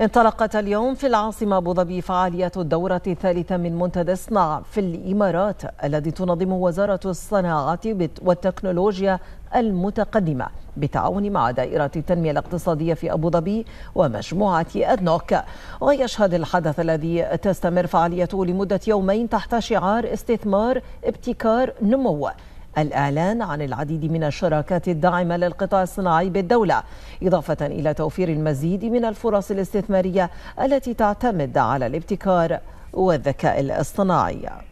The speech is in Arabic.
انطلقت اليوم في العاصمة أبوظبي فعالية الدورة الثالثة من منتدى اصنع في الإمارات الذي تنظمه وزارة الصناعة والتكنولوجيا المتقدمة بالتعاون مع دائرة التنمية الاقتصادية في أبوظبي ومجموعة أدنوك ويشهد الحدث الذي تستمر فعاليته لمدة يومين تحت شعار استثمار ابتكار نمو الإعلان عن العديد من الشراكات الداعمة للقطاع الصناعي بالدولة إضافة إلى توفير المزيد من الفرص الاستثمارية التي تعتمد على الابتكار والذكاء الاصطناعي